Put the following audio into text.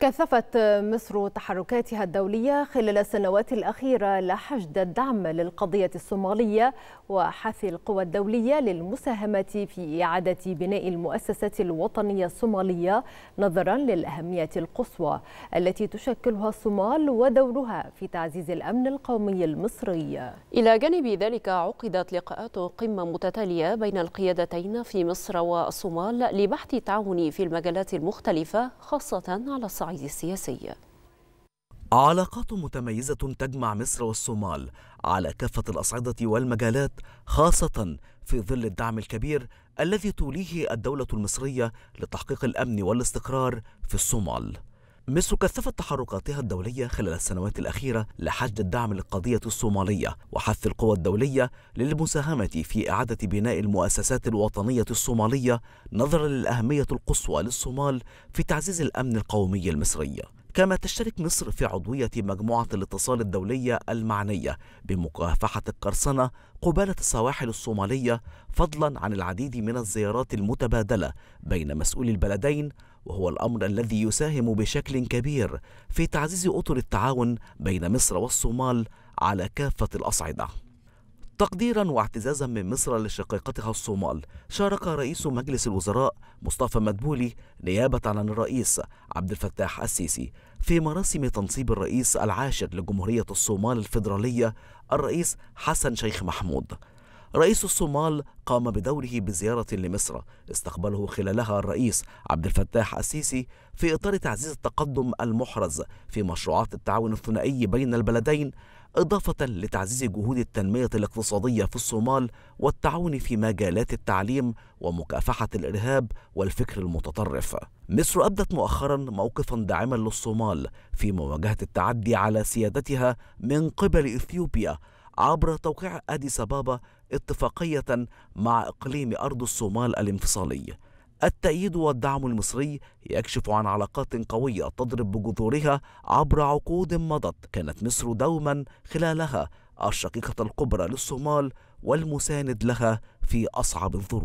كثفت مصر تحركاتها الدولية خلال السنوات الأخيرة لحشد الدعم للقضية الصومالية وحث القوى الدولية للمساهمة في إعادة بناء المؤسسة الوطنية الصومالية نظرا للأهمية القصوى التي تشكلها الصومال ودورها في تعزيز الأمن القومي المصري إلى جانب ذلك عقدت لقاءات قمة متتالية بين القيادتين في مصر والصومال لبحث التعاون في المجالات المختلفة خاصة على الصعيد الصعيد السياسي علاقات متميزة تجمع مصر والصومال على كافة الأصعدة والمجالات خاصة في ظل الدعم الكبير الذي توليه الدولة المصرية لتحقيق الأمن والاستقرار في الصومال مصر كثفت تحركاتها الدولية خلال السنوات الأخيرة لحشد الدعم للقضية الصومالية وحث القوى الدولية للمساهمة في إعادة بناء المؤسسات الوطنية الصومالية نظرا للأهمية القصوى للصومال في تعزيز الأمن القومي المصري كما تشترك مصر في عضوية مجموعة الاتصال الدولية المعنية بمكافحة القرصنة قبالة السواحل الصومالية فضلا عن العديد من الزيارات المتبادلة بين مسؤولي البلدين وهو الأمر الذي يساهم بشكل كبير في تعزيز أطر التعاون بين مصر والصومال على كافة الأصعدة تقديرا واعتزازا من مصر لشقيقتها الصومال شارك رئيس مجلس الوزراء مصطفى مدبولي نيابة عن الرئيس عبد الفتاح السيسي في مراسم تنصيب الرئيس العاشر لجمهورية الصومال الفيدرالية الرئيس حسن شيخ محمود رئيس الصومال قام بدوره بزيارة لمصر استقبله خلالها الرئيس عبد الفتاح السيسي في إطار تعزيز التقدم المحرز في مشروعات التعاون الثنائي بين البلدين إضافة لتعزيز جهود التنمية الاقتصادية في الصومال والتعاون في مجالات التعليم ومكافحة الإرهاب والفكر المتطرف. مصر أبدت مؤخرا موقفا داعما للصومال في مواجهة التعدي على سيادتها من قبل إثيوبيا عبر توقيع أديس أبابا اتفاقية مع إقليم أرض الصومال الانفصالي التأييد والدعم المصري يكشف عن علاقات قوية تضرب بجذورها عبر عقود مضت كانت مصر دوما خلالها الشقيقة الكبرى للصومال والمساند لها في أصعب الظروف